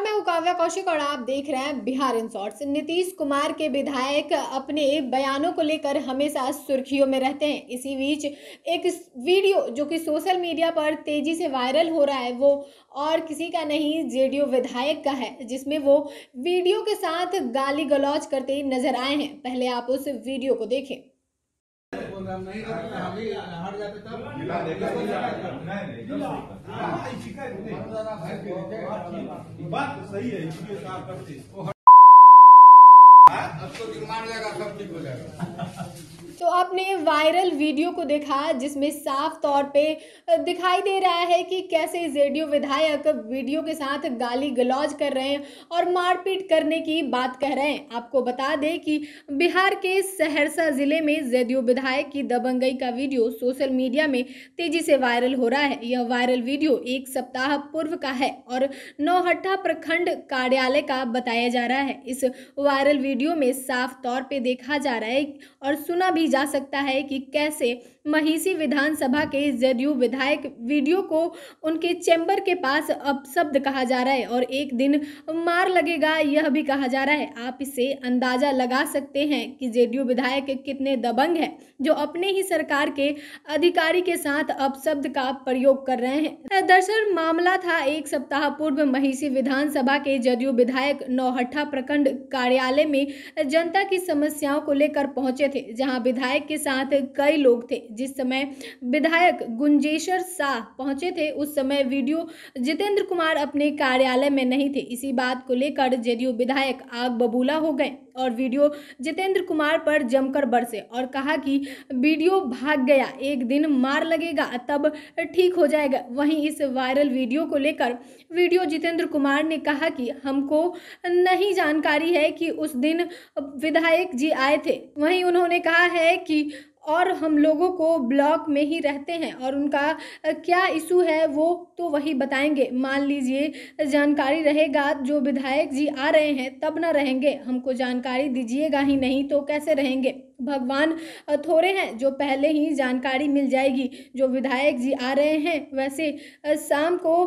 नमस्कार मैं काव्या कौशिक और आप देख रहे हैं बिहार इन शॉर्ट्स नीतीश कुमार के विधायक अपने बयानों को लेकर हमेशा सुर्खियों में रहते हैं इसी बीच एक वीडियो जो कि सोशल मीडिया पर तेजी से वायरल हो रहा है वो और किसी का नहीं जेडीयू विधायक का है जिसमें वो वीडियो के साथ गाली गलौज करते नजर आए हैं पहले आप उस वीडियो को देखें प्रोग्राम नहीं रखते हाँ। हम हट जाते तब नहीं नहीं हाँ, हाँ, बात तो सही है इसलिए करते तो, तो आपने वायरल वीडियो को देखा जिसमें साफ तौर पे दिखाई दे रहा है कि कैसे जेडीओ विधायक वीडियो के साथ गाली गलौज कर रहे हैं और मारपीट करने की बात कह रहे हैं आपको बता दें कि बिहार के सहरसा ज़िले में जेडीओ विधायक की दबंगई का वीडियो सोशल मीडिया में तेज़ी से वायरल हो रहा है यह वायरल वीडियो एक सप्ताह पूर्व का है और नौहट्टा प्रखंड कार्यालय का बताया जा रहा है इस वायरल वीडियो में में साफ तौर पे देखा जा रहा है और सुना भी जा सकता है कि कैसे महिषी विधानसभा के जदयू विधायक वीडियो को उनके चैम्बर के पास अपशब्द कहा जा रहा है और एक दिन मार लगेगा यह भी कहा जा रहा है आप इसे अंदाज़ा लगा सकते हैं कि जेडीयू विधायक कितने दबंग हैं जो अपने ही सरकार के अधिकारी के साथ अपशब्द का प्रयोग कर रहे हैं दरअसल मामला था एक सप्ताह पूर्व महिषी विधानसभा के जदयू विधायक नौहट्ठा प्रखंड कार्यालय में जनता की समस्याओं को लेकर पहुंचे थे जहां विधायक के साथ कई लोग थे जिस समय विधायक गुंजेश्वर शाह पहुंचे थे उस समय वीडियो जितेंद्र कुमार अपने कार्यालय में नहीं थे इसी बात को लेकर जेडीयू विधायक आग बबूला हो गए और वीडियो जितेंद्र कुमार पर जमकर बरसे और कहा कि वीडियो भाग गया एक दिन मार लगेगा तब ठीक हो जाएगा वहीं इस वायरल वीडियो को लेकर वीडियो जितेंद्र कुमार ने कहा कि हमको नहीं जानकारी है कि उस दिन विधायक जी आए थे वहीं उन्होंने कहा है कि और हम लोगों को ब्लॉक में ही रहते हैं और उनका क्या इशू है वो तो वही बताएंगे मान लीजिए जानकारी रहेगा जो विधायक जी आ रहे हैं तब ना रहेंगे हमको जानकारी दीजिएगा ही नहीं तो कैसे रहेंगे भगवान थोड़े हैं जो पहले ही जानकारी मिल जाएगी जो विधायक जी आ रहे हैं वैसे शाम को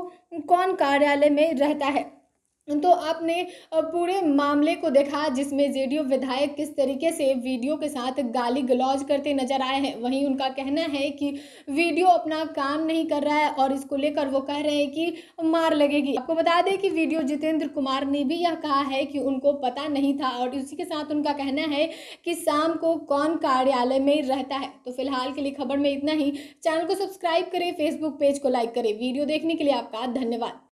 कौन कार्यालय में रहता है तो आपने पूरे मामले को देखा जिसमें जेडीयू विधायक किस तरीके से वीडियो के साथ गाली गलौज करते नजर आए हैं वहीं उनका कहना है कि वीडियो अपना काम नहीं कर रहा है और इसको लेकर वो कह रहे हैं कि मार लगेगी आपको बता दें कि वीडियो जितेंद्र कुमार ने भी यह कहा है कि उनको पता नहीं था और इसी के साथ उनका कहना है कि शाम को कौन कार्यालय में रहता है तो फिलहाल के लिए खबर में इतना ही चैनल को सब्सक्राइब करें फेसबुक पेज को लाइक करें वीडियो देखने के लिए आपका धन्यवाद